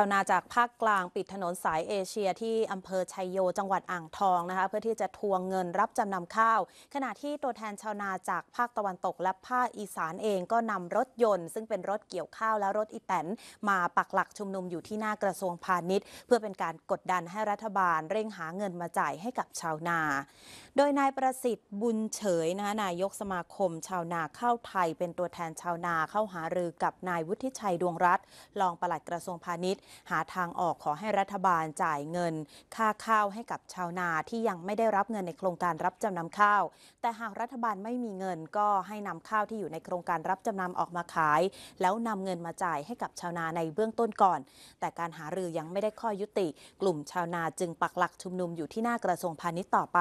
ชาวนาจากภาคกลางปิดถนนสายเอเชียที่อำเภอชัยโยจังหวัดอ่างทองนะคะเพื่อที่จะทวงเงินรับจำนำข้าว ขณะที่ตัวแทนชาวนาจากภาคตะวันตกและภาคอีสานเองก็นำรถยนต์ซึ่งเป็นรถเกี่ยวข้าวและรถอีแตนมาปักหลักชุมนุมอยู่ที่หน้ากระทรวงพาณิชย์ เพื่อเป็นการกดดันให้รัฐบาลเร่งหาเงินมาจ่ายให้กับชาวนา โดยนายประสิทธิ์บุญเฉยนะคะนายกสมาคมชาวนาข้าวไทยเป็นตัวแทนชาวนาเข้าหารือกับนายวุฒิชัยดวงรัตน์รองปลัดกระทรวงพาณิชย์หาทางออกขอให้รัฐบาลจ่ายเงิน ค่าข้าวให้กับชาวนาที่ยังไม่ได้รับเงินในโครงการรับจำนำข้าว แต่หากรัฐบาลไม่มีเงินก็ให้นำข้าวที่อยู่ในโครงการรับจำนำออกมาขาย แล้วนำเงินมาจ่ายให้กับชาวนาในเบื้องต้นก่อน แต่การหารือยังไม่ได้ข้อยุติ กลุ่มชาวนาจึงปักหลักชุมนุมอยู่ที่หน้ากระทรวงพาณิชย์ต่อไป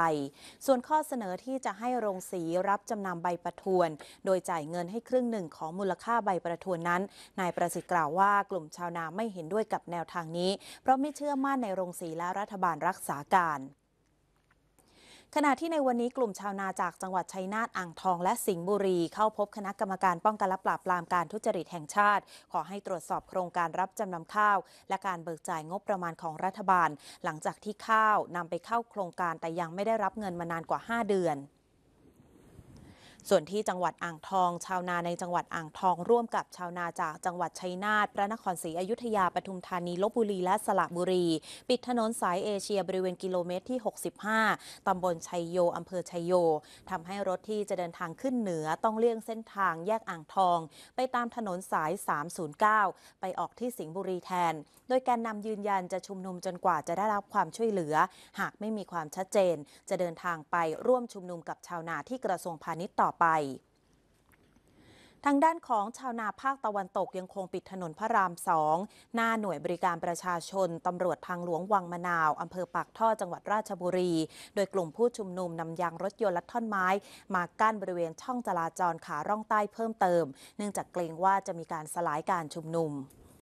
ส่วนข้อเสนอที่จะให้โรงสีรับจำนำใบประทวน โดยจ่ายเงินให้ครึ่งหนึ่งของมูลค่าใบประทวนนั้น นายประสิทธิ์กล่าวว่า กลุ่มชาวนาไม่เห็นด้วยกับับแนวทางนี้ เพราะไม่เชื่อมั่นในโรงสีและรัฐบาลรักษาการ ขณะที่ในวันนี้กลุ่มชาวนาจากจังหวัดชัยนาทอ่างทองและสิงห์บุรี เข้าพบคณะกรรมการป้องกันและปราบปรามการทุจริตแห่งชาติ ขอให้ตรวจสอบโครงการรับจำนำข้าว และการเบิกจ่ายงบประมาณของรัฐบาล หลังจากที่ข้าวนำไปเข้าโครงการแต่ยังไม่ได้รับเงินมานานกว่า 5 เดือนส่วนที่จังหวัดอ่างทอง ชาวนาในจังหวัดอ่างทอง ร่วมกับชาวนาจากจังหวัดชัยนาท พระนครศรีอยุธยา ปทุมธานีลบบุรี และสระบุรี ปิดถนนสายเอเชียบริเวณกิโลเมตรที่ 65 ตำบลชัยโยอำเภอชัยโยทำให้รถที่จะเดินทางขึ้นเหนือต้องเลี่ยงเส้นทางแยกอ่างทอง ไปตามถนนสาย 309 ไปออกที่สิงห์บุรีแทน โดยการนำยืนยันจะชุมนุมจนกว่าจะได้รับความช่วยเหลือ หากไม่มีความชัดเจน จะเดินทางไปร่วมชุมนุมกับชาวนาที่กระทรวงพาณิชย์ต่อไปทางด้านของชาวนาภาคตะวันตกยังคงปิดถนนพระรามสองหน้าหน่วยบริการประชาชนตำรวจทางหลวงวังมะนาว อำเภอปากท่อจังหวัดราชบุรี โดยกลุ่มผู้ชุมนุมนำยางรถยนต์และท่อนไม้ มากั้นบริเวณช่องจราจรขาร่องใต้เพิ่มเติม เนื่องจากเกรงว่าจะมีการสลายการชุมนุม